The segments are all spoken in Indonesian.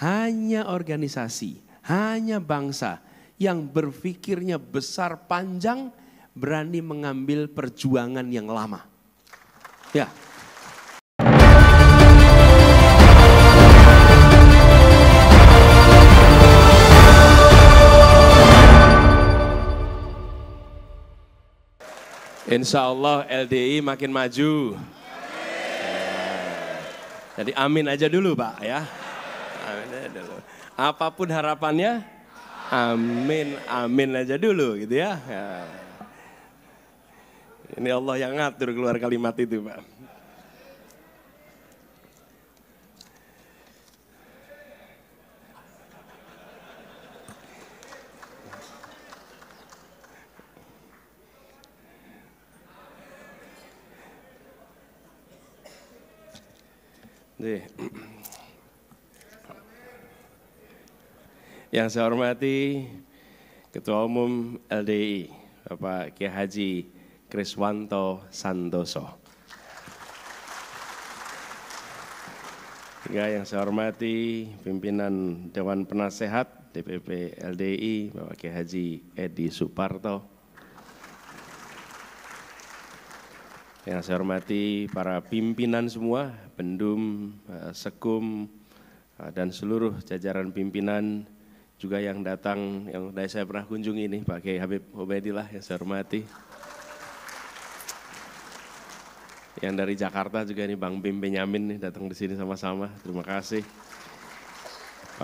hanya organisasi, hanya bangsa yang berpikirnya besar panjang berani mengambil perjuangan yang lama. Ya. Insya Allah LDI makin maju. Jadi amin aja dulu Pak ya. Apapun harapannya, amin, amin aja dulu gitu ya. ya. Ini Allah yang ngatur keluar kalimat itu Pak. Nih. Yang saya hormati Ketua Umum LDI, Bapak Kiai Haji Kriswanto Santoso. Hingga yang saya hormati pimpinan Dewan Penasehat DPP LDI, Bapak Kiai Haji Edi Suparto. Yang saya hormati para pimpinan semua, Bendum, eh, Sekum, eh, dan seluruh jajaran pimpinan juga yang datang yang dari saya pernah kunjungi ini Pak Kiai Habib Obedillah yang saya hormati. Yang dari Jakarta juga nih Bang Bim Benyamin nih datang di sini sama-sama. Terima kasih.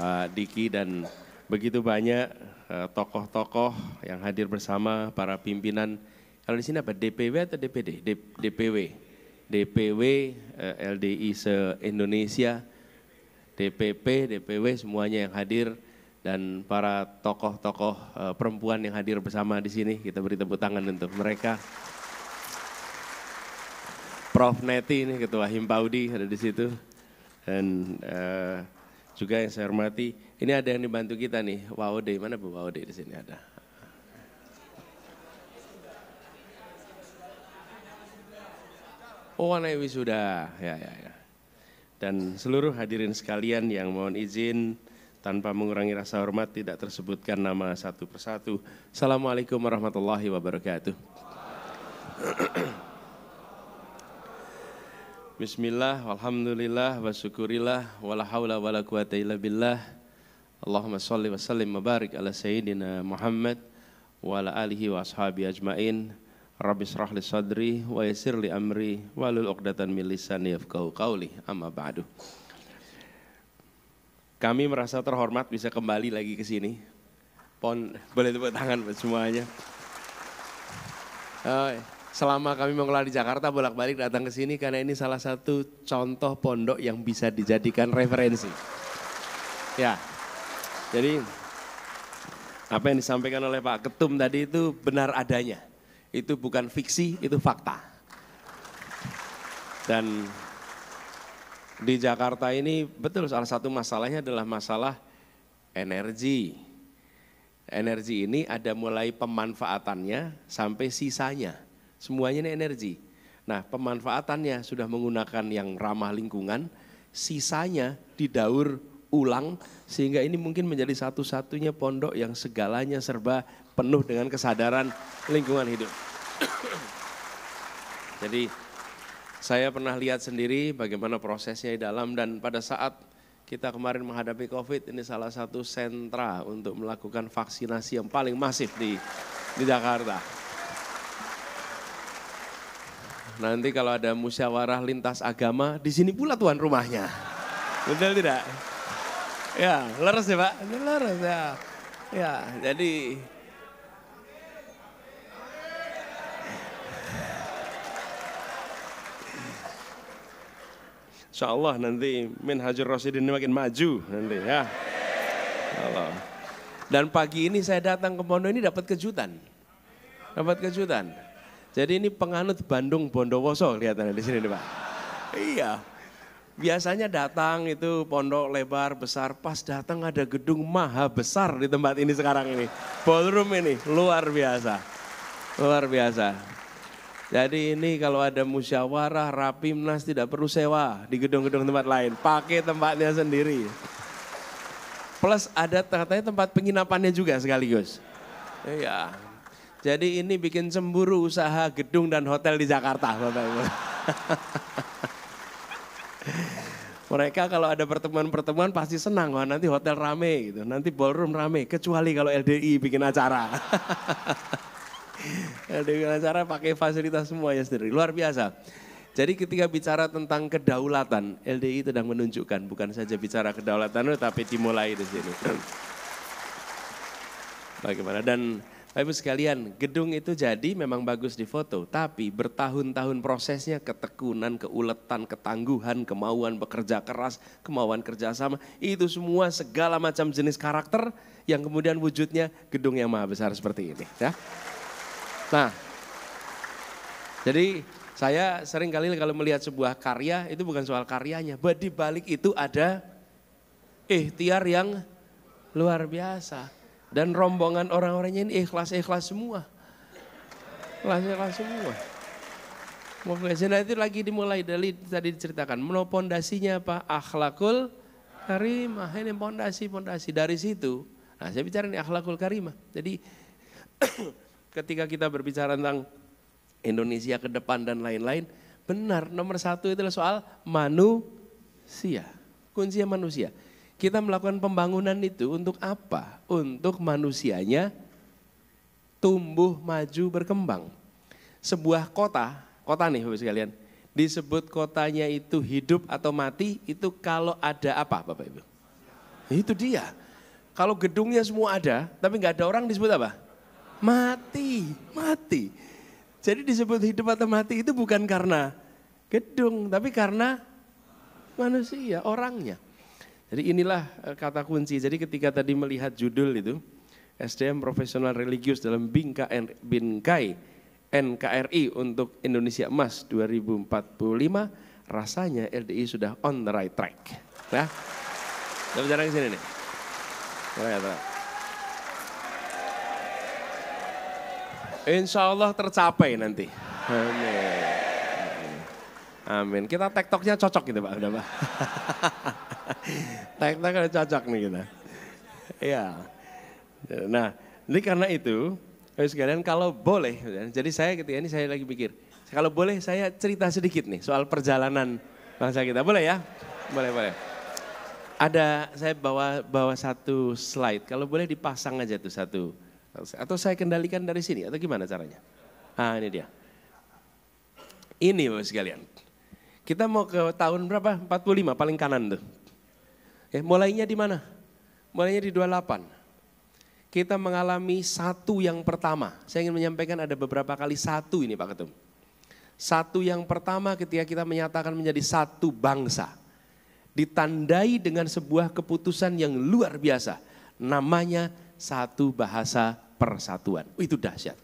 Pak Diki dan begitu banyak eh, tokoh-tokoh yang hadir bersama para pimpinan. Kalau di sini apa DPW atau DPD? D, DPW. DPW eh, LDI se-Indonesia, DPP, DPW semuanya yang hadir dan para tokoh-tokoh uh, perempuan yang hadir bersama di sini. Kita beri tepuk tangan untuk mereka. Prof Neti ini ketua Himpaudi ada di situ dan uh, juga yang saya hormati ini ada yang dibantu kita nih Waude mana Bu Waude di sini ada Oh anak wisuda ya ya ya dan seluruh hadirin sekalian yang mohon izin tanpa mengurangi rasa hormat tidak tersebutkan nama satu persatu. Assalamualaikum warahmatullahi wabarakatuh. Bismillah, walhamdulillah, wa la hawla la quwata illa billah. Allahumma salli wa sallim mabarik ala sayyidina Muhammad wa ala alihi wa ashabi ajmain. Rabbi israh li sadri wa yasirli li amri wa lul uqdatan min lisani yafqahu qawli. Amma ba'du. Kami merasa terhormat bisa kembali lagi ke sini. Pon, boleh tepuk tangan buat semuanya. Uh, selama kami mengelola di Jakarta bolak-balik datang ke sini karena ini salah satu contoh pondok yang bisa dijadikan referensi. Ya, jadi apa yang disampaikan oleh Pak Ketum tadi itu benar adanya. Itu bukan fiksi, itu fakta. Dan di Jakarta ini betul salah satu masalahnya adalah masalah energi. Energi ini ada mulai pemanfaatannya sampai sisanya. Semuanya ini energi. Nah, pemanfaatannya sudah menggunakan yang ramah lingkungan, sisanya didaur ulang sehingga ini mungkin menjadi satu-satunya pondok yang segalanya serba penuh dengan kesadaran lingkungan hidup. Jadi saya pernah lihat sendiri bagaimana prosesnya di dalam dan pada saat kita kemarin menghadapi COVID ini salah satu sentra untuk melakukan vaksinasi yang paling masif di di Jakarta. Nanti kalau ada musyawarah lintas agama di sini pula tuan rumahnya. Betul tidak? Ya, leres ya Pak? Leres ya. Ya, jadi Insya Allah nanti Min Hajar Rasidin ini makin maju nanti ya. Allah. Dan pagi ini saya datang ke Pondok ini dapat kejutan. Dapat kejutan. Jadi ini penganut Bandung Bondowoso kelihatannya di sini nih Pak. Iya. Biasanya datang itu pondok lebar besar, pas datang ada gedung maha besar di tempat ini sekarang ini. Ballroom ini luar biasa. Luar biasa. Jadi ini kalau ada musyawarah, rapimnas tidak perlu sewa di gedung-gedung tempat lain. Pakai tempatnya sendiri. Plus ada katanya tempat penginapannya juga sekaligus. Iya. Jadi ini bikin cemburu usaha gedung dan hotel di Jakarta. Mereka kalau ada pertemuan-pertemuan pasti senang, wah nanti hotel rame gitu, nanti ballroom rame, kecuali kalau LDI bikin acara. dengan cara pakai fasilitas semua ya sendiri. Luar biasa. Jadi ketika bicara tentang kedaulatan, LDI sedang menunjukkan bukan saja bicara kedaulatan tapi dimulai di sini. Bagaimana dan Bapak Ibu sekalian, gedung itu jadi memang bagus di foto, tapi bertahun-tahun prosesnya ketekunan, keuletan, ketangguhan, kemauan bekerja keras, kemauan kerjasama, itu semua segala macam jenis karakter yang kemudian wujudnya gedung yang maha besar seperti ini. Ya. Nah, jadi saya sering kali kalau melihat sebuah karya itu bukan soal karyanya, but di balik itu ada ikhtiar yang luar biasa dan rombongan orang-orangnya ini ikhlas-ikhlas semua. Ikhlas-ikhlas semua. Mungkin itu lagi dimulai dari tadi diceritakan. Mau pondasinya apa? Akhlakul karimah. Ini pondasi-pondasi dari situ. Nah saya bicara ini akhlakul karimah. Jadi ketika kita berbicara tentang Indonesia ke depan dan lain-lain, benar nomor satu itu adalah soal manusia. Kuncinya manusia. Kita melakukan pembangunan itu untuk apa? Untuk manusianya tumbuh, maju, berkembang. Sebuah kota, kota nih Bapak sekalian, disebut kotanya itu hidup atau mati itu kalau ada apa Bapak Ibu? Itu dia. Kalau gedungnya semua ada, tapi nggak ada orang disebut apa? Mati, mati. Jadi disebut hidup atau mati itu bukan karena gedung, tapi karena manusia, orangnya. Jadi inilah eh, kata kunci. Jadi ketika tadi melihat judul itu, SDM Profesional Religius dalam Bingkai NKRI untuk Indonesia Emas 2045, rasanya LDI sudah on the right track. Nah, kita ya? bicara ke sini nih. Terima kasih. Insya Allah tercapai nanti. Amin. Amin. Kita tektoknya cocok gitu Pak. Udah Pak. Tektok cocok nih kita. Iya. Nah, ini karena itu, sekalian kalau boleh, jadi saya ketika gitu ya, ini saya lagi pikir, kalau boleh saya cerita sedikit nih soal perjalanan bangsa kita. Boleh ya? Boleh, boleh. Ada saya bawa bawa satu slide. Kalau boleh dipasang aja tuh satu atau saya kendalikan dari sini atau gimana caranya? Ah ini dia. Ini Bapak sekalian. Kita mau ke tahun berapa? 45 paling kanan tuh. Eh, mulainya di mana? Mulainya di 28 kita mengalami satu yang pertama. Saya ingin menyampaikan ada beberapa kali satu ini Pak Ketum. Satu yang pertama ketika kita menyatakan menjadi satu bangsa. Ditandai dengan sebuah keputusan yang luar biasa. Namanya satu bahasa persatuan. Itu dahsyat.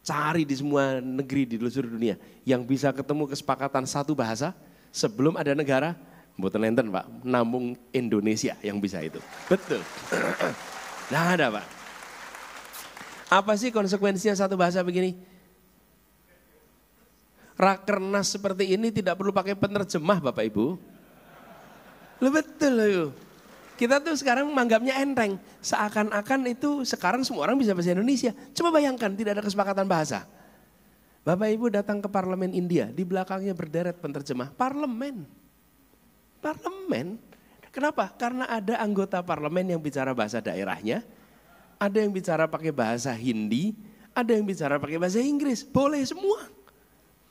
Cari di semua negeri di seluruh dunia yang bisa ketemu kesepakatan satu bahasa sebelum ada negara Mboten enten Pak, namung Indonesia yang bisa itu. Betul. Nah ada Pak. Apa sih konsekuensinya satu bahasa begini? Rakernas seperti ini tidak perlu pakai penerjemah Bapak Ibu. Lebih betul loh. Kita tuh sekarang menganggapnya enteng. Seakan-akan itu sekarang semua orang bisa bahasa Indonesia. Coba bayangkan tidak ada kesepakatan bahasa. Bapak Ibu datang ke parlemen India, di belakangnya berderet penterjemah. Parlemen. Parlemen. Kenapa? Karena ada anggota parlemen yang bicara bahasa daerahnya, ada yang bicara pakai bahasa Hindi, ada yang bicara pakai bahasa Inggris. Boleh semua.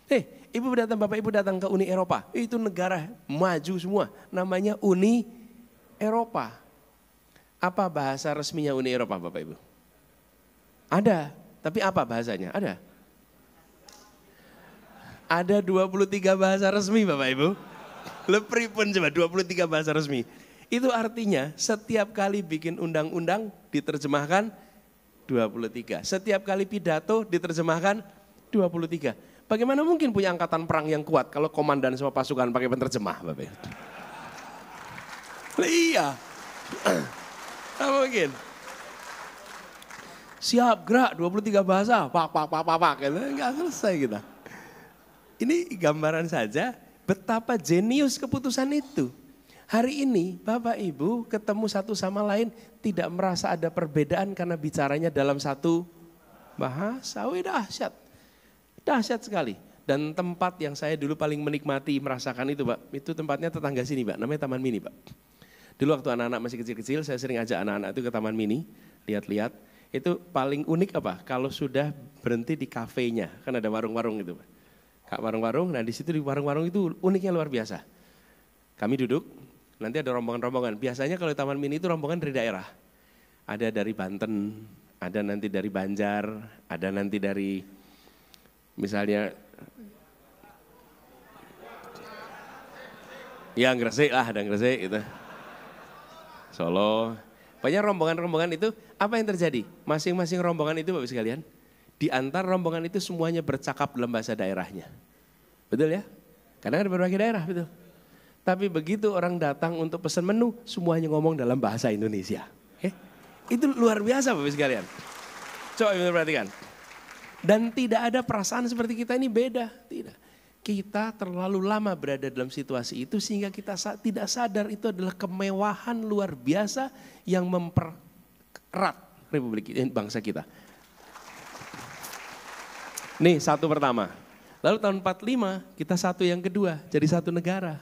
hey, eh, ibu datang, bapak ibu datang ke Uni Eropa. Itu negara maju semua. Namanya Uni Eropa. Apa bahasa resminya Uni Eropa Bapak Ibu? Ada, tapi apa bahasanya? Ada. Ada 23 bahasa resmi Bapak Ibu. Lepri pun coba 23 bahasa resmi. Itu artinya setiap kali bikin undang-undang diterjemahkan 23. Setiap kali pidato diterjemahkan 23. Bagaimana mungkin punya angkatan perang yang kuat kalau komandan semua pasukan pakai penerjemah Bapak Ibu? iya. Apa mungkin? Siap gerak 23 bahasa, pak pak pak pak pak, gitu. nggak selesai kita. Ini gambaran saja betapa jenius keputusan itu. Hari ini Bapak Ibu ketemu satu sama lain tidak merasa ada perbedaan karena bicaranya dalam satu bahasa. Wih dahsyat. Dahsyat sekali. Dan tempat yang saya dulu paling menikmati merasakan itu Pak. Itu tempatnya tetangga sini Pak. Namanya Taman Mini Pak. Dulu waktu anak-anak masih kecil-kecil, saya sering ajak anak-anak itu ke taman mini, lihat-lihat. Itu paling unik apa? Kalau sudah berhenti di kafenya, kan ada warung-warung gitu. Kak warung-warung, nah di situ di warung-warung itu uniknya luar biasa. Kami duduk, nanti ada rombongan-rombongan. Biasanya kalau di taman mini itu rombongan dari daerah. Ada dari Banten, ada nanti dari Banjar, ada nanti dari misalnya ya Gresik lah, ada Gresik gitu. Solo. Banyak rombongan-rombongan itu, apa yang terjadi? Masing-masing rombongan itu Bapak sekalian, di antar rombongan itu semuanya bercakap dalam bahasa daerahnya. Betul ya? Karena ada berbagai daerah, betul. Tapi begitu orang datang untuk pesan menu, semuanya ngomong dalam bahasa Indonesia. Eh, itu luar biasa Bapak sekalian. Coba Bapak-Ibu perhatikan. Dan tidak ada perasaan seperti kita ini beda, tidak kita terlalu lama berada dalam situasi itu sehingga kita tidak sadar itu adalah kemewahan luar biasa yang mempererat republik ini eh, bangsa kita. Nih satu pertama. Lalu tahun 45 kita satu yang kedua jadi satu negara.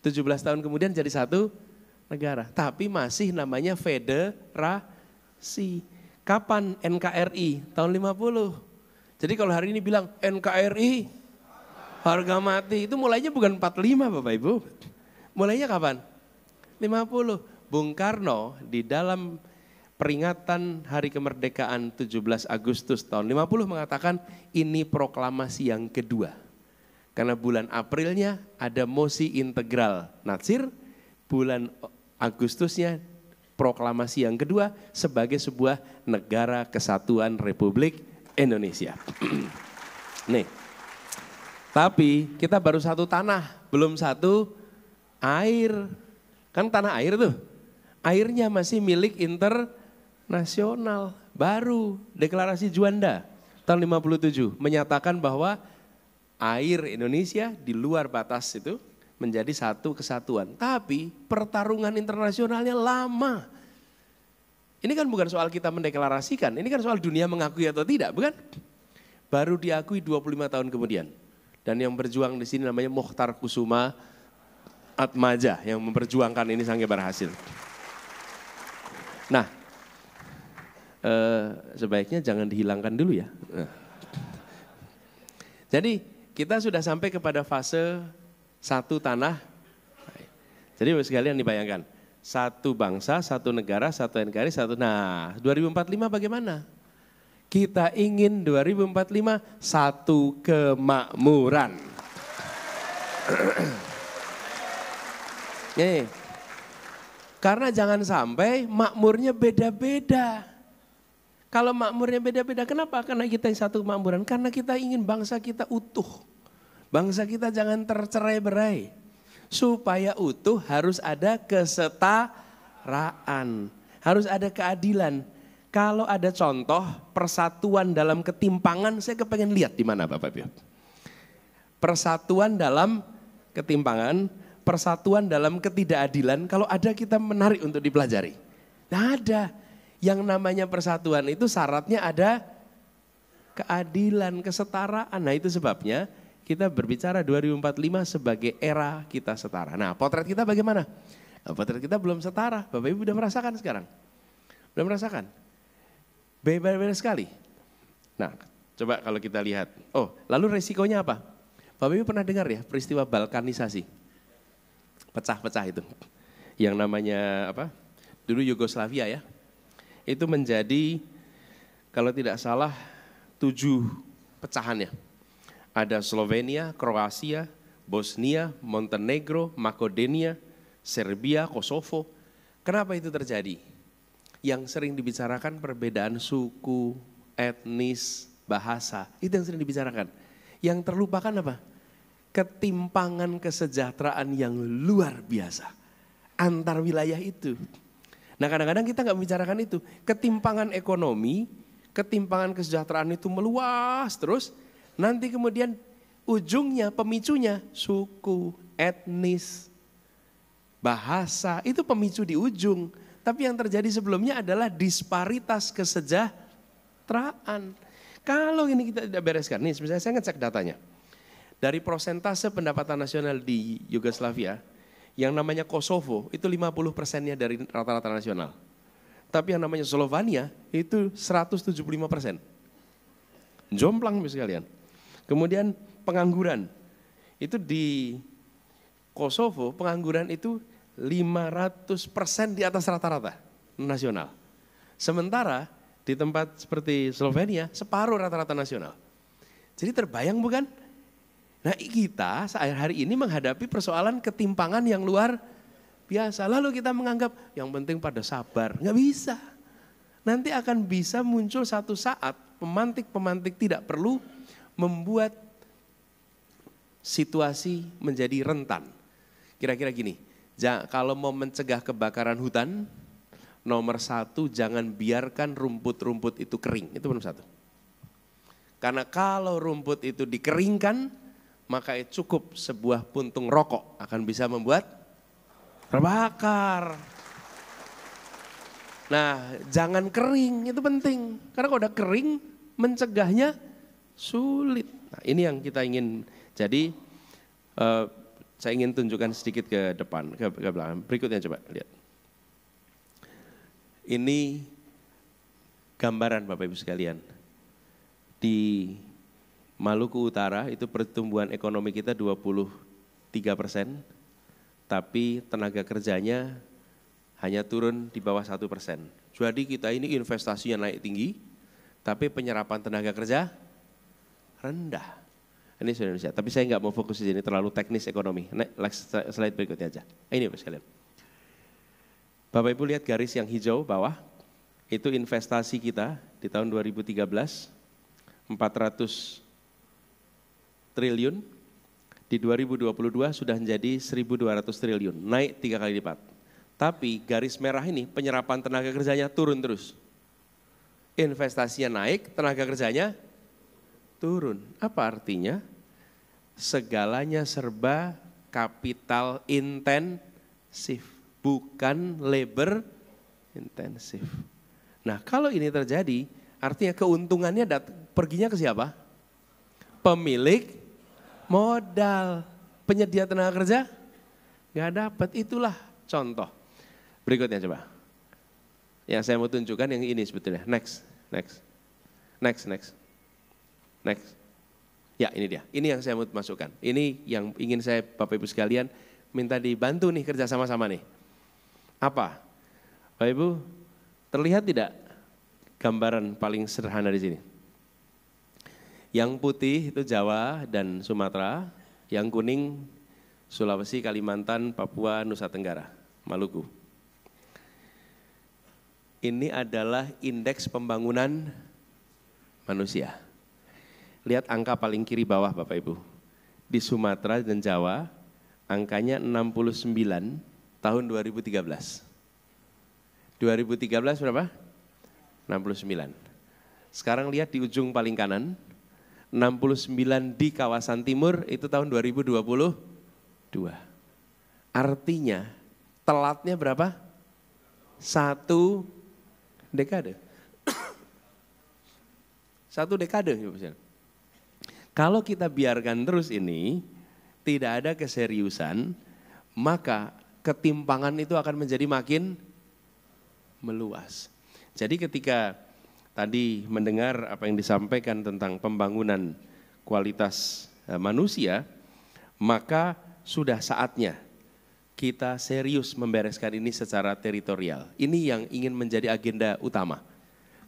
17 tahun kemudian jadi satu negara. Tapi masih namanya federasi. Kapan NKRI? Tahun 50. Jadi kalau hari ini bilang NKRI Harga mati itu mulainya bukan 45 Bapak Ibu. Mulainya kapan? 50. Bung Karno di dalam peringatan hari kemerdekaan 17 Agustus tahun 50 mengatakan ini proklamasi yang kedua. Karena bulan Aprilnya ada mosi integral Natsir, bulan Agustusnya proklamasi yang kedua sebagai sebuah negara kesatuan Republik Indonesia. Nih, tapi kita baru satu tanah, belum satu air. Kan tanah air tuh. Airnya masih milik internasional. Baru deklarasi Juanda tahun 57 menyatakan bahwa air Indonesia di luar batas itu menjadi satu kesatuan. Tapi pertarungan internasionalnya lama. Ini kan bukan soal kita mendeklarasikan, ini kan soal dunia mengakui atau tidak, bukan? Baru diakui 25 tahun kemudian. Dan yang berjuang di sini namanya Mukhtar Kusuma Atmaja yang memperjuangkan ini sangat berhasil. Nah, eh, sebaiknya jangan dihilangkan dulu ya. Nah. Jadi kita sudah sampai kepada fase satu tanah. Jadi sekalian dibayangkan, satu bangsa, satu negara, satu NKRI, satu. Nah, 2045 bagaimana? Kita ingin 2045 satu kemakmuran. Nih, karena jangan sampai makmurnya beda-beda. Kalau makmurnya beda-beda, kenapa? Karena kita yang satu kemakmuran. Karena kita ingin bangsa kita utuh. Bangsa kita jangan tercerai berai. Supaya utuh harus ada kesetaraan. Harus ada keadilan kalau ada contoh persatuan dalam ketimpangan, saya kepengen lihat di mana Bapak Ibu. Persatuan dalam ketimpangan, persatuan dalam ketidakadilan, kalau ada kita menarik untuk dipelajari. Nah ada. Yang namanya persatuan itu syaratnya ada keadilan, kesetaraan. Nah itu sebabnya kita berbicara 2045 sebagai era kita setara. Nah, potret kita bagaimana? Nah, potret kita belum setara. Bapak Ibu sudah merasakan sekarang. Sudah merasakan. Beda-beda sekali. Nah, coba kalau kita lihat. Oh, lalu resikonya apa? Bapak Ibu pernah dengar ya peristiwa balkanisasi? Pecah-pecah itu. Yang namanya apa? Dulu Yugoslavia ya. Itu menjadi kalau tidak salah tujuh pecahannya. Ada Slovenia, Kroasia, Bosnia, Montenegro, Makedonia, Serbia, Kosovo. Kenapa itu terjadi? yang sering dibicarakan perbedaan suku, etnis, bahasa. Itu yang sering dibicarakan. Yang terlupakan apa? Ketimpangan kesejahteraan yang luar biasa. Antar wilayah itu. Nah kadang-kadang kita nggak membicarakan itu. Ketimpangan ekonomi, ketimpangan kesejahteraan itu meluas terus. Nanti kemudian ujungnya, pemicunya suku, etnis, bahasa. Itu pemicu di ujung. Tapi yang terjadi sebelumnya adalah disparitas kesejahteraan. Kalau ini kita tidak bereskan, nih misalnya saya ngecek datanya. Dari prosentase pendapatan nasional di Yugoslavia, yang namanya Kosovo itu 50 persennya dari rata-rata nasional. Tapi yang namanya Slovenia itu 175 persen. Jomplang sekalian. Kemudian pengangguran. Itu di Kosovo pengangguran itu 500% di atas rata-rata nasional. Sementara di tempat seperti Slovenia, separuh rata-rata nasional. Jadi terbayang bukan? Nah kita saat hari ini menghadapi persoalan ketimpangan yang luar biasa. Lalu kita menganggap yang penting pada sabar. Nggak bisa. Nanti akan bisa muncul satu saat pemantik-pemantik tidak perlu membuat situasi menjadi rentan. Kira-kira gini, ja, kalau mau mencegah kebakaran hutan, nomor satu jangan biarkan rumput-rumput itu kering. Itu nomor satu. Karena kalau rumput itu dikeringkan, maka ya cukup sebuah puntung rokok akan bisa membuat terbakar. Nah, jangan kering, itu penting. Karena kalau udah kering, mencegahnya sulit. Nah, ini yang kita ingin. Jadi, uh, saya ingin tunjukkan sedikit ke depan, ke, ke belakang. Berikutnya coba lihat. Ini gambaran Bapak Ibu sekalian. Di Maluku Utara itu pertumbuhan ekonomi kita 23 persen, tapi tenaga kerjanya hanya turun di bawah satu persen. Jadi kita ini investasinya naik tinggi, tapi penyerapan tenaga kerja rendah. Ini sudah Indonesia. Tapi saya nggak mau fokus di sini terlalu teknis ekonomi. Nek slide berikutnya aja. Ini Bapak sekalian. Bapak Ibu lihat garis yang hijau bawah. Itu investasi kita di tahun 2013 400 triliun. Di 2022 sudah menjadi 1.200 triliun, naik tiga kali lipat. Tapi garis merah ini penyerapan tenaga kerjanya turun terus. Investasinya naik, tenaga kerjanya turun. Apa artinya? Segalanya serba kapital intensif, bukan labor intensif. Nah, kalau ini terjadi, artinya keuntungannya dat- perginya ke siapa? Pemilik modal, penyedia tenaga kerja nggak dapat. Itulah contoh. Berikutnya coba. Yang saya mau tunjukkan yang ini sebetulnya. Next, next, next, next. Next. Ya ini dia, ini yang saya mau masukkan. Ini yang ingin saya Bapak Ibu sekalian minta dibantu nih kerja sama-sama nih. Apa? Bapak Ibu, terlihat tidak gambaran paling sederhana di sini? Yang putih itu Jawa dan Sumatera, yang kuning Sulawesi, Kalimantan, Papua, Nusa Tenggara, Maluku. Ini adalah indeks pembangunan manusia. Lihat angka paling kiri bawah Bapak Ibu. Di Sumatera dan Jawa angkanya 69 tahun 2013. 2013 berapa? 69. Sekarang lihat di ujung paling kanan, 69 di kawasan timur itu tahun 2022. Artinya telatnya berapa? Satu dekade. Satu dekade. Kalau kita biarkan terus ini, tidak ada keseriusan, maka ketimpangan itu akan menjadi makin meluas. Jadi ketika tadi mendengar apa yang disampaikan tentang pembangunan kualitas e, manusia, maka sudah saatnya kita serius membereskan ini secara teritorial. Ini yang ingin menjadi agenda utama.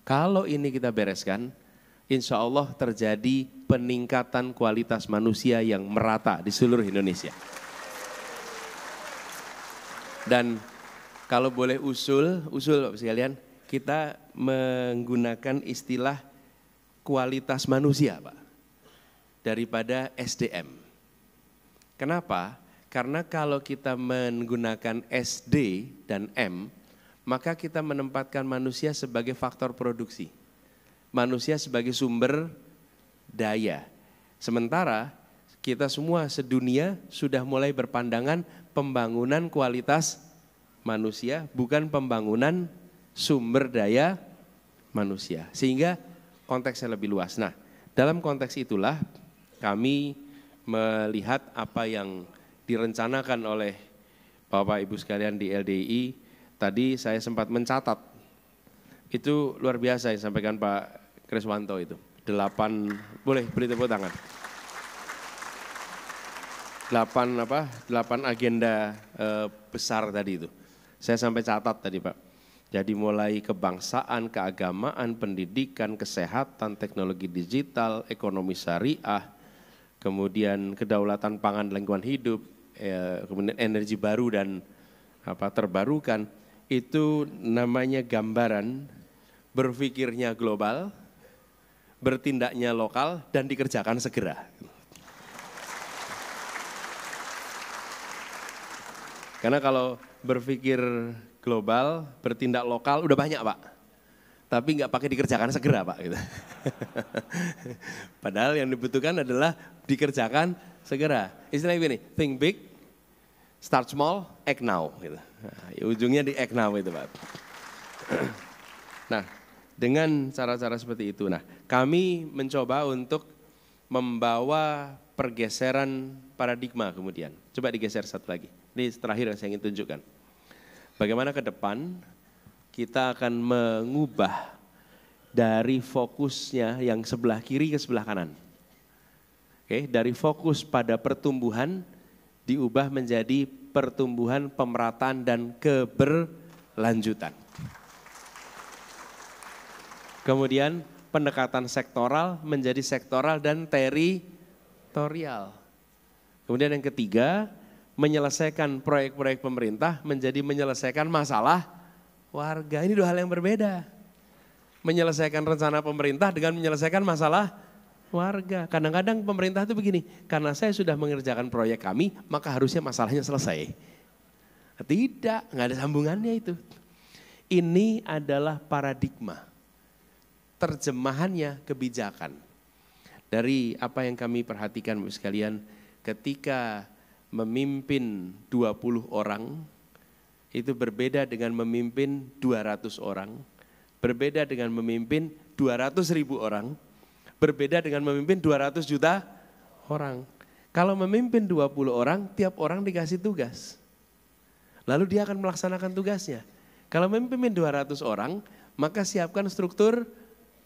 Kalau ini kita bereskan, insya Allah terjadi peningkatan kualitas manusia yang merata di seluruh Indonesia. Dan kalau boleh usul, usul Bapak sekalian, kita menggunakan istilah kualitas manusia Pak, daripada SDM. Kenapa? Karena kalau kita menggunakan SD dan M, maka kita menempatkan manusia sebagai faktor produksi manusia sebagai sumber daya. Sementara kita semua sedunia sudah mulai berpandangan pembangunan kualitas manusia bukan pembangunan sumber daya manusia. Sehingga konteksnya lebih luas. Nah, dalam konteks itulah kami melihat apa yang direncanakan oleh Bapak Ibu sekalian di LDI. Tadi saya sempat mencatat. Itu luar biasa yang disampaikan Pak Kriswanto itu. Delapan, boleh beri tepuk tangan. Delapan apa? Delapan agenda e, besar tadi itu. Saya sampai catat tadi Pak. Jadi mulai kebangsaan, keagamaan, pendidikan, kesehatan, teknologi digital, ekonomi syariah, kemudian kedaulatan pangan lingkungan hidup, e, kemudian energi baru dan apa terbarukan itu namanya gambaran berpikirnya global, bertindaknya lokal dan dikerjakan segera. Karena kalau berpikir global, bertindak lokal udah banyak pak. Tapi nggak pakai dikerjakan segera pak. Gitu. Padahal yang dibutuhkan adalah dikerjakan segera. Istilahnya gini, think big, start small, act now. Gitu. Nah, ya ujungnya di act now itu pak. Nah dengan cara-cara seperti itu. Nah kami mencoba untuk membawa pergeseran paradigma kemudian. Coba digeser satu lagi. Ini terakhir yang saya ingin tunjukkan. Bagaimana ke depan kita akan mengubah dari fokusnya yang sebelah kiri ke sebelah kanan. Oke, dari fokus pada pertumbuhan diubah menjadi pertumbuhan, pemerataan dan keberlanjutan. Kemudian pendekatan sektoral menjadi sektoral dan teritorial. Kemudian yang ketiga, menyelesaikan proyek-proyek pemerintah menjadi menyelesaikan masalah warga. Ini dua hal yang berbeda. Menyelesaikan rencana pemerintah dengan menyelesaikan masalah warga. Kadang-kadang pemerintah itu begini, karena saya sudah mengerjakan proyek kami, maka harusnya masalahnya selesai. Tidak, nggak ada sambungannya itu. Ini adalah paradigma terjemahannya kebijakan. Dari apa yang kami perhatikan Bapak sekalian, ketika memimpin 20 orang itu berbeda dengan memimpin 200 orang, berbeda dengan memimpin 200 ribu orang, berbeda dengan memimpin 200 juta orang. Kalau memimpin 20 orang, tiap orang dikasih tugas. Lalu dia akan melaksanakan tugasnya. Kalau memimpin 200 orang, maka siapkan struktur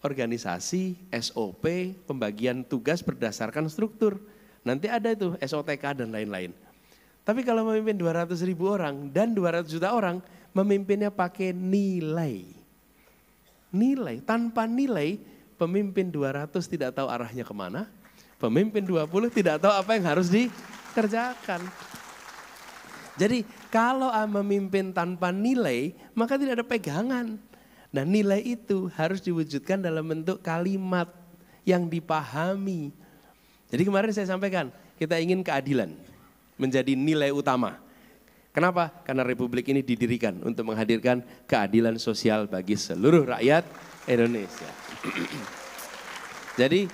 organisasi, SOP, pembagian tugas berdasarkan struktur. Nanti ada itu SOTK dan lain-lain. Tapi kalau memimpin 200 ribu orang dan 200 juta orang, memimpinnya pakai nilai. Nilai, tanpa nilai pemimpin 200 tidak tahu arahnya kemana, pemimpin 20 tidak tahu apa yang harus dikerjakan. Jadi kalau ah, memimpin tanpa nilai, maka tidak ada pegangan Nah nilai itu harus diwujudkan dalam bentuk kalimat yang dipahami. Jadi kemarin saya sampaikan, kita ingin keadilan menjadi nilai utama. Kenapa? Karena republik ini didirikan untuk menghadirkan keadilan sosial bagi seluruh rakyat Indonesia. Jadi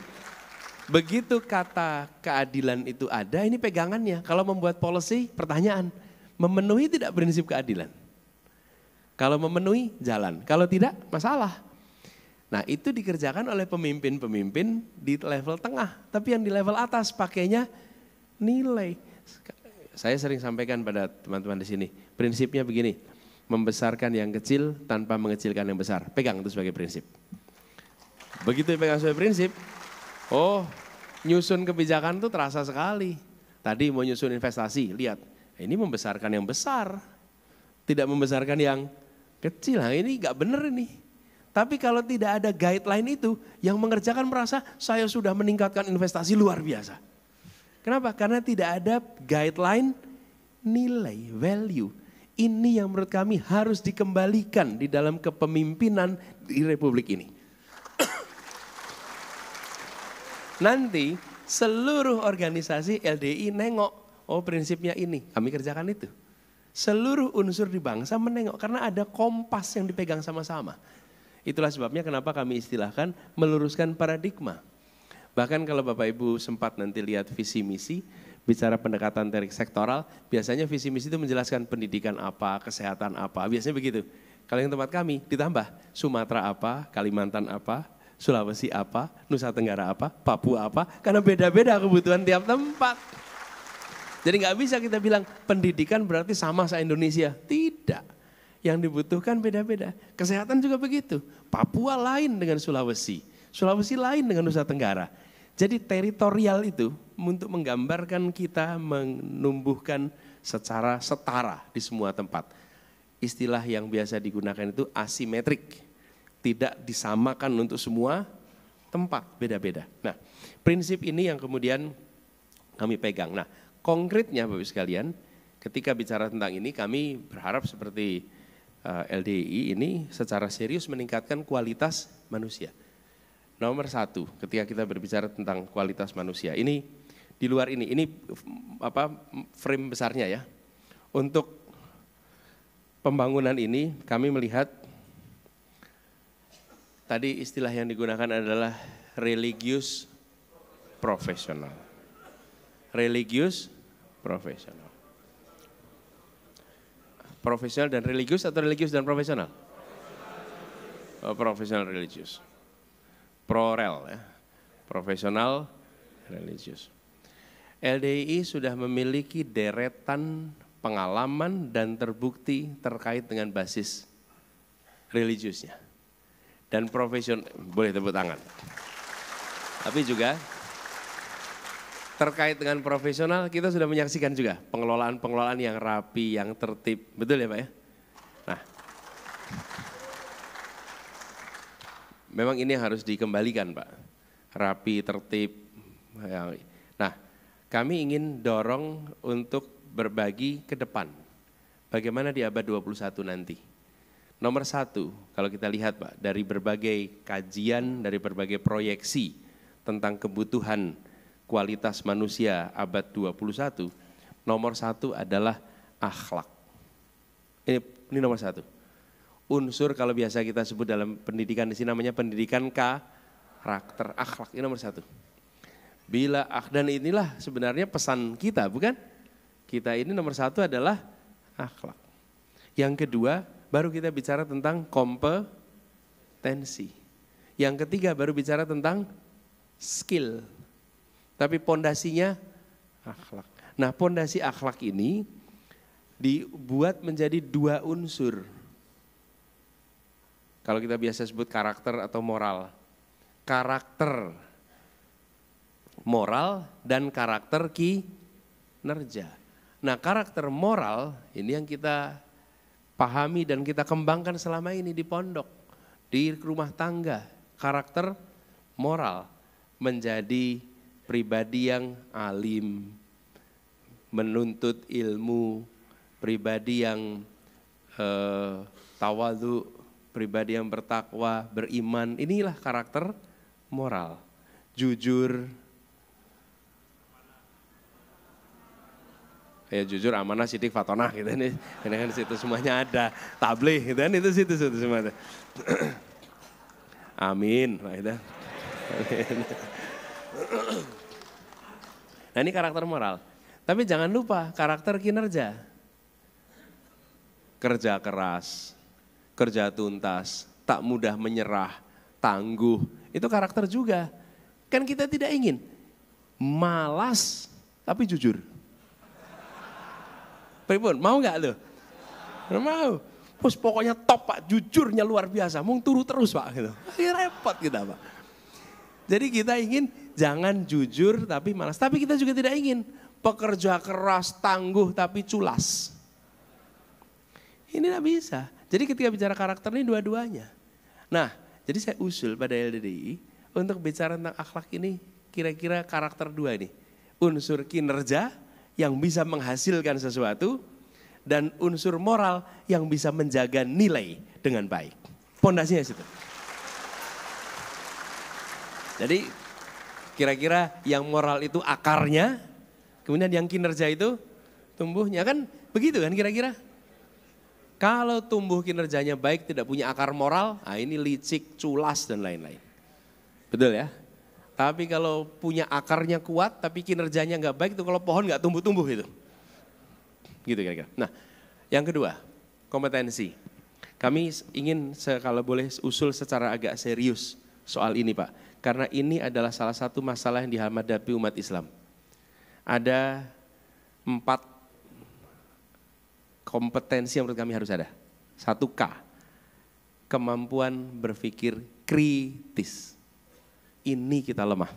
begitu kata keadilan itu ada, ini pegangannya. Kalau membuat policy, pertanyaan, memenuhi tidak prinsip keadilan? Kalau memenuhi, jalan. Kalau tidak, masalah. Nah itu dikerjakan oleh pemimpin-pemimpin di level tengah. Tapi yang di level atas pakainya nilai. Saya sering sampaikan pada teman-teman di sini. Prinsipnya begini, membesarkan yang kecil tanpa mengecilkan yang besar. Pegang itu sebagai prinsip. Begitu pegang sebagai prinsip, oh nyusun kebijakan itu terasa sekali. Tadi mau nyusun investasi, lihat. Ini membesarkan yang besar, tidak membesarkan yang Kecil, nah ini nggak bener ini. Tapi kalau tidak ada guideline itu, yang mengerjakan merasa saya sudah meningkatkan investasi luar biasa. Kenapa? Karena tidak ada guideline nilai, value. Ini yang menurut kami harus dikembalikan di dalam kepemimpinan di Republik ini. Nanti seluruh organisasi LDI nengok, oh prinsipnya ini, kami kerjakan itu. Seluruh unsur di bangsa menengok karena ada kompas yang dipegang sama-sama. Itulah sebabnya kenapa kami istilahkan meluruskan paradigma. Bahkan kalau Bapak Ibu sempat nanti lihat visi misi, bicara pendekatan terik sektoral, biasanya visi misi itu menjelaskan pendidikan apa, kesehatan apa, biasanya begitu. Kalau yang tempat kami ditambah Sumatera apa, Kalimantan apa, Sulawesi apa, Nusa Tenggara apa, Papua apa, karena beda-beda kebutuhan tiap tempat. Jadi nggak bisa kita bilang pendidikan berarti sama se Indonesia. Tidak. Yang dibutuhkan beda-beda. Kesehatan juga begitu. Papua lain dengan Sulawesi. Sulawesi lain dengan Nusa Tenggara. Jadi teritorial itu untuk menggambarkan kita menumbuhkan secara setara di semua tempat. Istilah yang biasa digunakan itu asimetrik. Tidak disamakan untuk semua tempat, beda-beda. Nah, prinsip ini yang kemudian kami pegang. Nah, Konkretnya Bapak sekalian, ketika bicara tentang ini kami berharap seperti eh, LDI ini secara serius meningkatkan kualitas manusia. Nomor satu, ketika kita berbicara tentang kualitas manusia, ini di luar ini, ini mm, apa mm, frame besarnya ya. Untuk pembangunan ini kami melihat tadi istilah yang digunakan adalah religius profesional religius profesional. Profesional dan religius atau religius dan profesional? Oh, profesional religius. Prorel ya. Profesional religius. LDI sudah memiliki deretan pengalaman dan terbukti terkait dengan basis religiusnya. Dan profesional, boleh tepuk tangan. Tapi juga terkait dengan profesional kita sudah menyaksikan juga pengelolaan-pengelolaan yang rapi, yang tertib. Betul ya Pak ya? Nah, memang ini yang harus dikembalikan Pak. Rapi, tertib. Ya, nah, kami ingin dorong untuk berbagi ke depan. Bagaimana di abad 21 nanti? Nomor satu, kalau kita lihat Pak, dari berbagai kajian, dari berbagai proyeksi tentang kebutuhan kualitas manusia abad 21, nomor satu adalah akhlak. Ini, ini nomor satu. Unsur kalau biasa kita sebut dalam pendidikan di sini namanya pendidikan karakter, akhlak. Ini nomor satu. Bila dan inilah sebenarnya pesan kita, bukan? Kita ini nomor satu adalah akhlak. Yang kedua, baru kita bicara tentang kompetensi. Yang ketiga baru bicara tentang skill tapi pondasinya akhlak. Nah, pondasi akhlak ini dibuat menjadi dua unsur. Kalau kita biasa sebut karakter atau moral. Karakter moral dan karakter kinerja. Nah, karakter moral ini yang kita pahami dan kita kembangkan selama ini di pondok, di rumah tangga. Karakter moral menjadi pribadi yang alim, menuntut ilmu, pribadi yang eh, tawadu, pribadi yang bertakwa, beriman. Inilah karakter moral, jujur. Ya jujur amanah sidik fatonah gitu nih. Ini kan situ semuanya ada. tabligh gitu kan itu situ situ semuanya. Amin. Amin. Nah ini karakter moral. Tapi jangan lupa karakter kinerja. Kerja keras, kerja tuntas, tak mudah menyerah, tangguh. Itu karakter juga. Kan kita tidak ingin malas tapi jujur. Pripun, mau nggak lu? Mau. Terus pokoknya top pak, jujurnya luar biasa. Mau turu terus pak gitu. repot kita pak. Jadi kita ingin Jangan jujur tapi malas. Tapi kita juga tidak ingin pekerja keras, tangguh tapi culas. Ini tidak bisa. Jadi ketika bicara karakter ini dua-duanya. Nah, jadi saya usul pada LDDI untuk bicara tentang akhlak ini kira-kira karakter dua ini. Unsur kinerja yang bisa menghasilkan sesuatu dan unsur moral yang bisa menjaga nilai dengan baik. Pondasinya situ. Jadi Kira-kira yang moral itu akarnya, kemudian yang kinerja itu tumbuhnya kan begitu kan kira-kira? Kalau tumbuh kinerjanya baik, tidak punya akar moral, nah ini licik, culas dan lain-lain. Betul ya? Tapi kalau punya akarnya kuat, tapi kinerjanya nggak baik, itu kalau pohon nggak tumbuh-tumbuh itu, Gitu kira-kira. Nah, yang kedua, kompetensi. Kami ingin kalau boleh usul secara agak serius soal ini Pak karena ini adalah salah satu masalah yang dihadapi umat Islam. Ada empat kompetensi yang menurut kami harus ada. Satu K, kemampuan berpikir kritis. Ini kita lemah.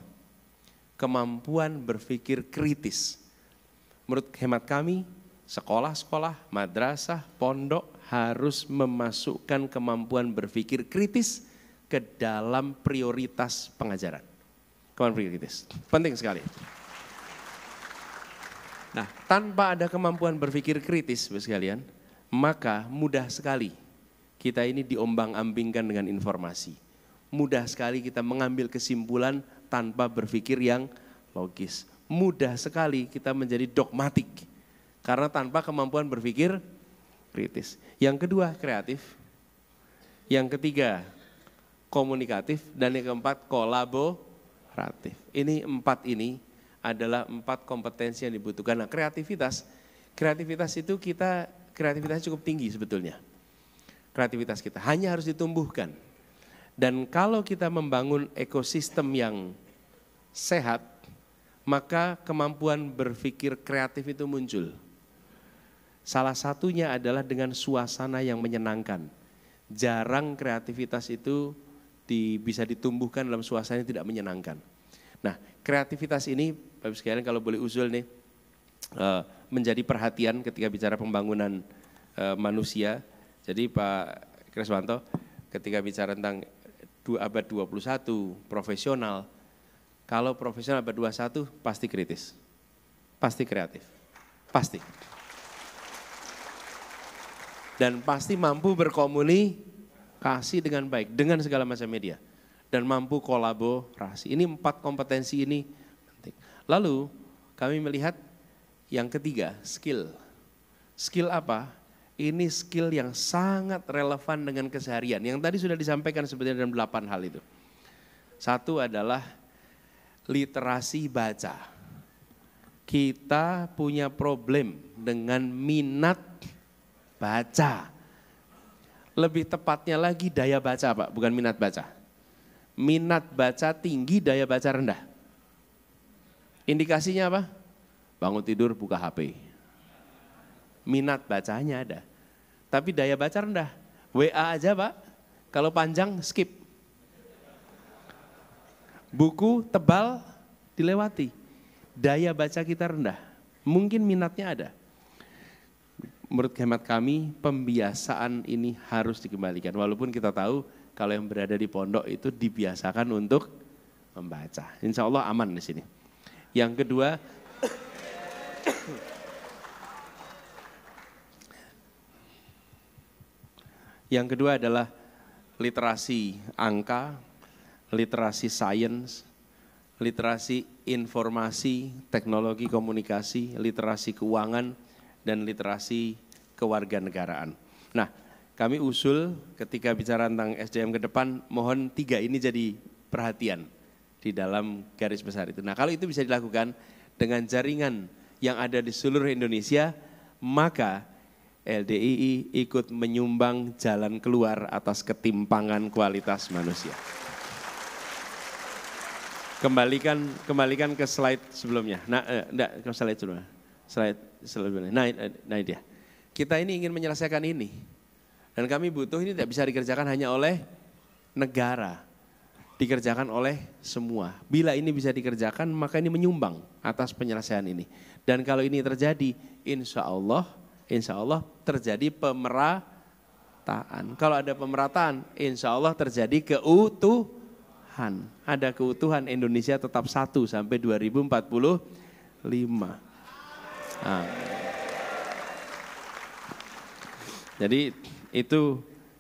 Kemampuan berpikir kritis. Menurut hemat kami, sekolah-sekolah, madrasah, pondok harus memasukkan kemampuan berpikir kritis ke dalam prioritas pengajaran. Kemampuan prioritas. Penting sekali. Nah, tanpa ada kemampuan berpikir kritis, bos sekalian, maka mudah sekali kita ini diombang-ambingkan dengan informasi. Mudah sekali kita mengambil kesimpulan tanpa berpikir yang logis. Mudah sekali kita menjadi dogmatik karena tanpa kemampuan berpikir kritis. Yang kedua, kreatif. Yang ketiga, komunikatif, dan yang keempat kolaboratif. Ini empat ini adalah empat kompetensi yang dibutuhkan. Nah kreativitas, kreativitas itu kita, kreativitas cukup tinggi sebetulnya. Kreativitas kita hanya harus ditumbuhkan. Dan kalau kita membangun ekosistem yang sehat, maka kemampuan berpikir kreatif itu muncul. Salah satunya adalah dengan suasana yang menyenangkan. Jarang kreativitas itu di, bisa ditumbuhkan dalam suasana yang tidak menyenangkan. Nah, kreativitas ini, Bapak sekalian kalau boleh usul nih, eh, menjadi perhatian ketika bicara pembangunan eh, manusia. Jadi Pak Kreswanto, ketika bicara tentang abad 21, profesional, kalau profesional abad 21 pasti kritis, pasti kreatif, pasti. Dan pasti mampu berkomuni kasih dengan baik, dengan segala macam media. Dan mampu kolaborasi. Ini empat kompetensi ini penting. Lalu kami melihat yang ketiga, skill. Skill apa? Ini skill yang sangat relevan dengan keseharian. Yang tadi sudah disampaikan sebenarnya dalam delapan hal itu. Satu adalah literasi baca. Kita punya problem dengan minat baca. Lebih tepatnya lagi daya baca Pak, bukan minat baca. Minat baca tinggi, daya baca rendah. Indikasinya apa? Bangun tidur, buka HP. Minat bacanya ada. Tapi daya baca rendah. WA aja Pak, kalau panjang skip. Buku tebal dilewati. Daya baca kita rendah. Mungkin minatnya ada menurut hemat kami pembiasaan ini harus dikembalikan. Walaupun kita tahu kalau yang berada di pondok itu dibiasakan untuk membaca. Insya Allah aman di sini. Yang kedua, yang kedua adalah literasi angka, literasi sains, literasi informasi, teknologi komunikasi, literasi keuangan, dan literasi kewarganegaraan. Nah, kami usul ketika bicara tentang SDM ke depan, mohon tiga ini jadi perhatian di dalam garis besar itu. Nah, kalau itu bisa dilakukan dengan jaringan yang ada di seluruh Indonesia, maka LDII ikut menyumbang jalan keluar atas ketimpangan kualitas manusia. Kembalikan kembalikan ke slide sebelumnya. Nah, eh, enggak, ke slide sebelumnya. Slide selanjutnya. Nah, nah dia. Kita ini ingin menyelesaikan ini. Dan kami butuh ini tidak bisa dikerjakan hanya oleh negara. Dikerjakan oleh semua. Bila ini bisa dikerjakan maka ini menyumbang atas penyelesaian ini. Dan kalau ini terjadi insya Allah, insya Allah terjadi pemerataan. Kalau ada pemerataan insya Allah terjadi keutuhan. Ada keutuhan Indonesia tetap satu sampai 2045 Nah. Jadi itu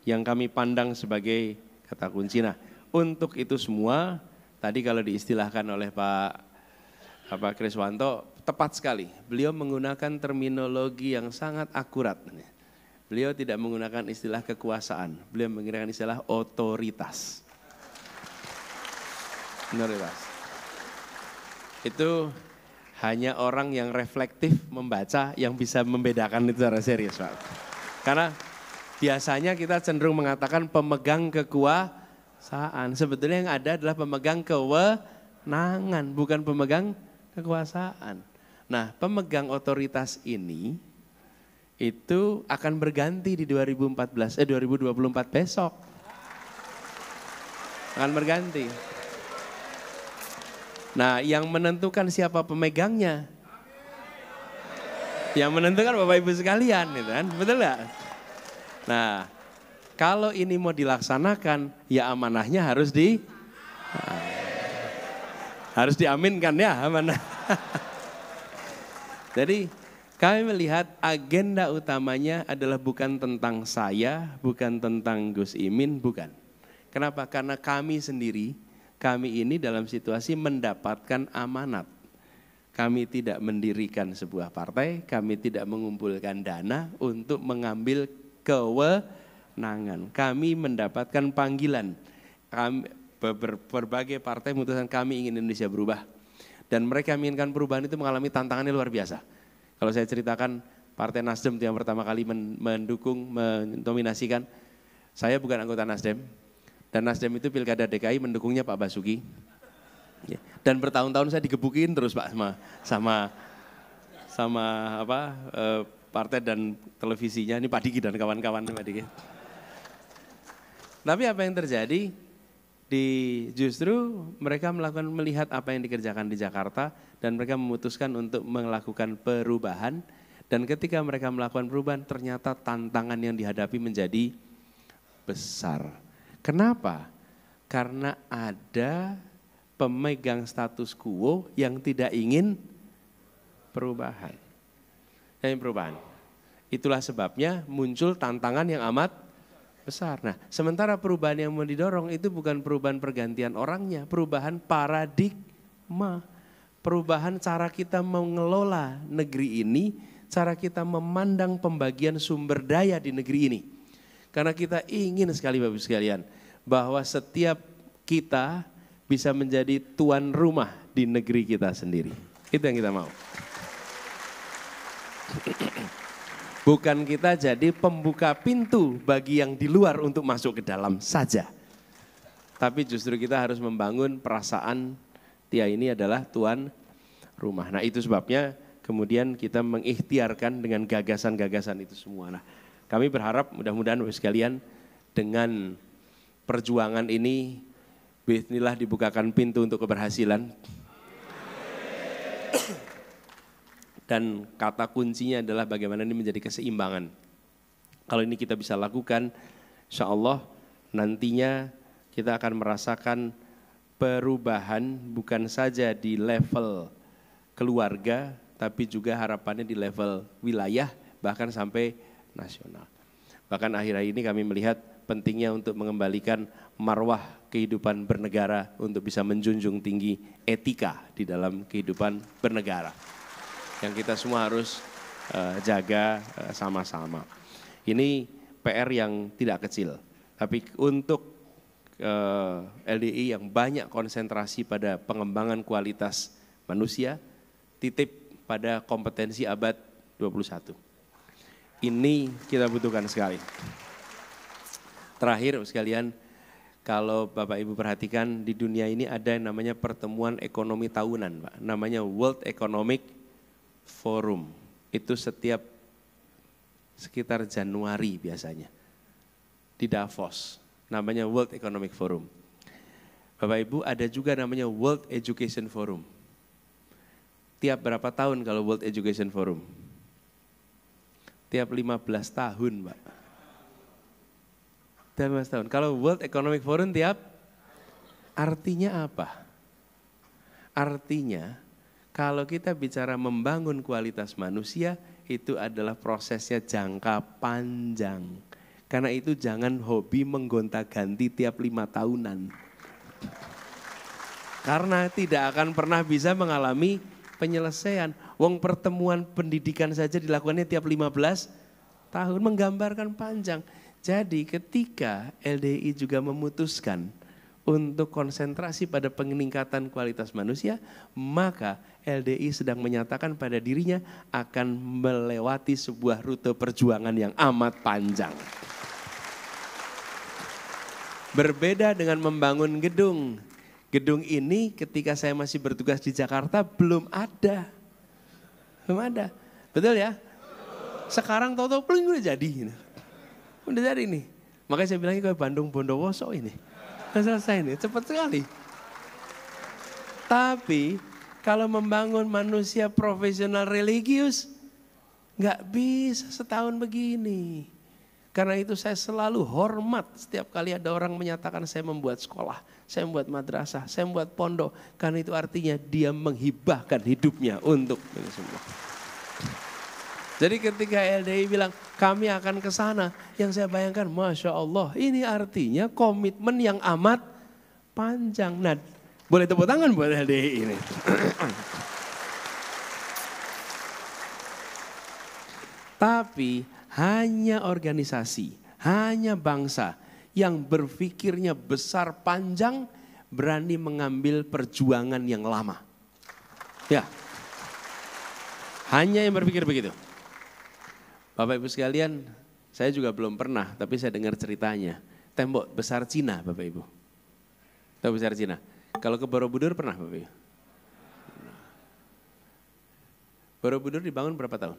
yang kami pandang sebagai kata kunci. Nah, untuk itu semua tadi kalau diistilahkan oleh Pak Pak Kriswanto tepat sekali. Beliau menggunakan terminologi yang sangat akurat. Beliau tidak menggunakan istilah kekuasaan, beliau menggunakan istilah otoritas. Otoritas. Ya, itu hanya orang yang reflektif membaca yang bisa membedakan itu secara serius Pak. Karena biasanya kita cenderung mengatakan pemegang kekuasaan. Sebetulnya yang ada adalah pemegang kewenangan, bukan pemegang kekuasaan. Nah pemegang otoritas ini itu akan berganti di 2014 eh 2024 besok akan berganti Nah, yang menentukan siapa pemegangnya. Yang menentukan Bapak Ibu sekalian, gitu kan? Betul nggak? Nah, kalau ini mau dilaksanakan, ya amanahnya harus di harus diaminkan ya amanah. Jadi kami melihat agenda utamanya adalah bukan tentang saya, bukan tentang Gus Imin, bukan. Kenapa? Karena kami sendiri kami ini dalam situasi mendapatkan amanat. Kami tidak mendirikan sebuah partai, kami tidak mengumpulkan dana untuk mengambil kewenangan. Kami mendapatkan panggilan. Kami, berbagai partai memutuskan kami ingin Indonesia berubah. Dan mereka menginginkan perubahan itu mengalami tantangannya luar biasa. Kalau saya ceritakan Partai Nasdem yang pertama kali mendukung, mendominasikan, saya bukan anggota Nasdem, dan Nasdem itu pilkada DKI mendukungnya Pak Basuki. Ya. Dan bertahun-tahun saya digebukin terus Pak sama sama sama apa eh, partai dan televisinya ini Pak Diki dan kawan-kawan Pak Diki. Tapi apa yang terjadi di justru mereka melakukan melihat apa yang dikerjakan di Jakarta dan mereka memutuskan untuk melakukan perubahan dan ketika mereka melakukan perubahan ternyata tantangan yang dihadapi menjadi besar. Kenapa? Karena ada pemegang status quo yang tidak ingin perubahan. Yang perubahan. Itulah sebabnya muncul tantangan yang amat besar. Nah, sementara perubahan yang mau didorong itu bukan perubahan pergantian orangnya, perubahan paradigma, perubahan cara kita mengelola negeri ini, cara kita memandang pembagian sumber daya di negeri ini. Karena kita ingin sekali Bapak sekalian bahwa setiap kita bisa menjadi tuan rumah di negeri kita sendiri. Itu yang kita mau. Bukan kita jadi pembuka pintu bagi yang di luar untuk masuk ke dalam saja. Tapi justru kita harus membangun perasaan Tia ini adalah tuan rumah. Nah itu sebabnya kemudian kita mengikhtiarkan dengan gagasan-gagasan itu semua. Nah, kami berharap mudah-mudahan Bapak sekalian dengan perjuangan ini bismillah dibukakan pintu untuk keberhasilan. Dan kata kuncinya adalah bagaimana ini menjadi keseimbangan. Kalau ini kita bisa lakukan, insya Allah nantinya kita akan merasakan perubahan bukan saja di level keluarga, tapi juga harapannya di level wilayah, bahkan sampai nasional. Bahkan akhir-akhir ini kami melihat pentingnya untuk mengembalikan marwah kehidupan bernegara untuk bisa menjunjung tinggi etika di dalam kehidupan bernegara. Yang kita semua harus uh, jaga eh, sama-sama. ini PR yang tidak kecil. Tapi untuk uh, eh, LDI yang banyak konsentrasi pada pengembangan kualitas manusia, titip pada kompetensi abad 21 ini kita butuhkan sekali. Terakhir sekalian, kalau Bapak Ibu perhatikan di dunia ini ada yang namanya pertemuan ekonomi tahunan, Pak. Namanya World Economic Forum. Itu setiap sekitar Januari biasanya di Davos. Namanya World Economic Forum. Bapak Ibu ada juga namanya World Education Forum. Tiap berapa tahun kalau World Education Forum? setiap 15 tahun, Pak. Setiap 15 tahun. Kalau World Economic Forum tiap artinya apa? Artinya kalau kita bicara membangun kualitas manusia itu adalah prosesnya jangka panjang. Karena itu jangan hobi menggonta-ganti tiap lima tahunan. Karena tidak akan pernah bisa mengalami penyelesaian. Wong pertemuan pendidikan saja dilakukannya tiap 15 tahun menggambarkan panjang. Jadi ketika LDI juga memutuskan untuk konsentrasi pada peningkatan kualitas manusia, maka LDI sedang menyatakan pada dirinya akan melewati sebuah rute perjuangan yang amat panjang. Berbeda dengan membangun gedung, Gedung ini ketika saya masih bertugas di Jakarta belum ada. Belum ada. Betul ya? Sekarang tahu-tahu peling udah jadi. Mendengar Udah jadi nih. Makanya saya bilang kayak Bandung Bondowoso ini. Udah selesai ini cepat sekali. Tapi kalau membangun manusia profesional religius, nggak bisa setahun begini. Karena itu saya selalu hormat setiap kali ada orang menyatakan saya membuat sekolah saya membuat madrasah, saya membuat pondok. Karena itu artinya dia menghibahkan hidupnya untuk ini semua. Jadi ketika LDI bilang kami akan ke sana, yang saya bayangkan Masya Allah ini artinya komitmen yang amat panjang. Nah, boleh tepuk tangan buat LDI ini. Tapi hanya organisasi, hanya bangsa yang berpikirnya besar panjang berani mengambil perjuangan yang lama. Ya. Hanya yang berpikir begitu. Bapak Ibu sekalian, saya juga belum pernah tapi saya dengar ceritanya. Tembok besar Cina Bapak Ibu. Tembok besar Cina. Kalau ke Borobudur pernah Bapak Ibu? Borobudur dibangun berapa tahun?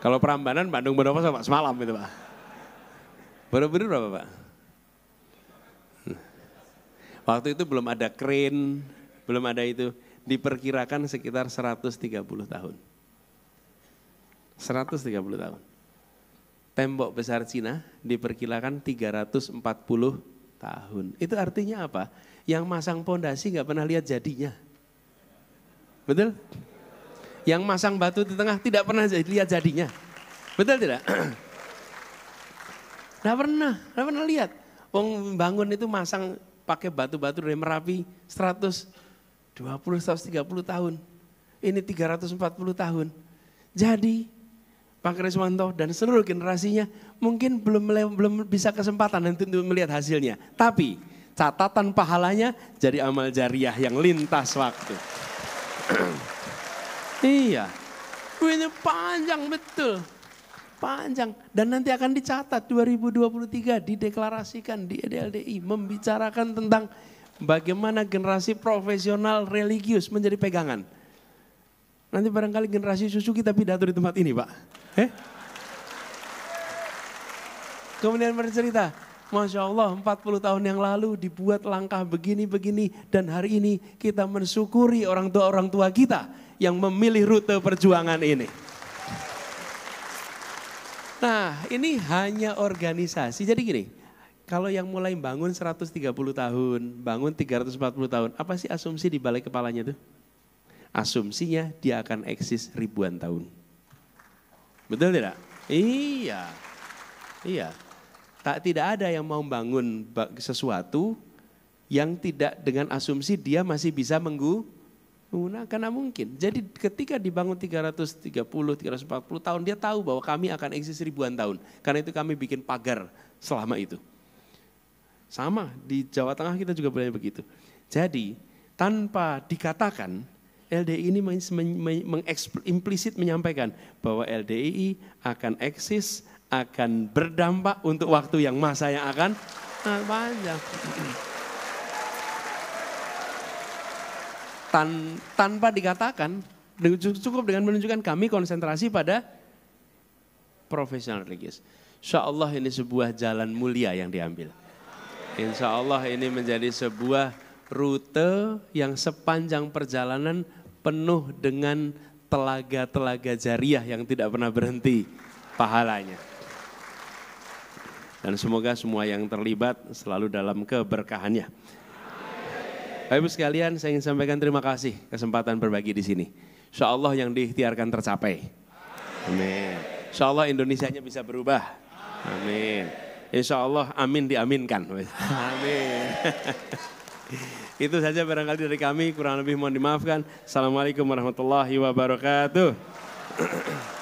Kalau Prambanan Bandung berapa Pak semalam itu Pak. Borobudur berapa Pak? Waktu itu belum ada crane, belum ada itu. Diperkirakan sekitar 130 tahun. 130 tahun. Tembok besar Cina diperkirakan 340 tahun. Itu artinya apa? Yang masang pondasi nggak pernah lihat jadinya. Betul? yang masang batu di tengah tidak pernah lihat jadinya. Betul tidak? Tidak pernah, tidak pernah lihat. Wong bangun itu masang pakai batu-batu dari Merapi 120, 130 tahun. Ini 340 tahun. Jadi Pak Kriswanto dan seluruh generasinya mungkin belum belum bisa kesempatan nanti untuk melihat hasilnya. Tapi catatan pahalanya jadi amal jariah yang lintas waktu. Iya. Ini panjang betul. Panjang. Dan nanti akan dicatat 2023 dideklarasikan di EDLDI. Membicarakan tentang bagaimana generasi profesional religius menjadi pegangan. Nanti barangkali generasi susu kita pidato di tempat ini Pak. Eh? Kemudian bercerita, Masya Allah 40 tahun yang lalu dibuat langkah begini-begini dan hari ini kita mensyukuri orang tua-orang tua kita yang memilih rute perjuangan ini. Nah, ini hanya organisasi. Jadi gini, kalau yang mulai bangun 130 tahun, bangun 340 tahun, apa sih asumsi di balik kepalanya tuh? Asumsinya dia akan eksis ribuan tahun. Betul tidak? Iya. Iya. Tak tidak ada yang mau bangun sesuatu yang tidak dengan asumsi dia masih bisa menggu menggunakan karena mungkin. Jadi ketika dibangun 330, 340 tahun dia tahu bahwa kami akan eksis ribuan tahun. Karena itu kami bikin pagar selama itu. Sama di Jawa Tengah kita juga boleh begitu. Jadi tanpa dikatakan LDI ini mengimplicit menyampaikan bahwa LDI akan eksis, akan berdampak untuk waktu yang masa yang akan ah, panjang. tan tanpa dikatakan cukup dengan menunjukkan kami konsentrasi pada profesional religius. Insya Allah ini sebuah jalan mulia yang diambil. Insya Allah ini menjadi sebuah rute yang sepanjang perjalanan penuh dengan telaga-telaga jariah yang tidak pernah berhenti pahalanya. Dan semoga semua yang terlibat selalu dalam keberkahannya. Bapak Ibu sekalian, saya ingin sampaikan terima kasih kesempatan berbagi di sini. Insya Allah yang diikhtiarkan tercapai. Amin. Insya Allah Indonesia nya bisa berubah. Amin. Insya Allah amin diaminkan. Amin. Itu saja barangkali dari kami, kurang lebih mohon dimaafkan. Assalamualaikum warahmatullahi wabarakatuh.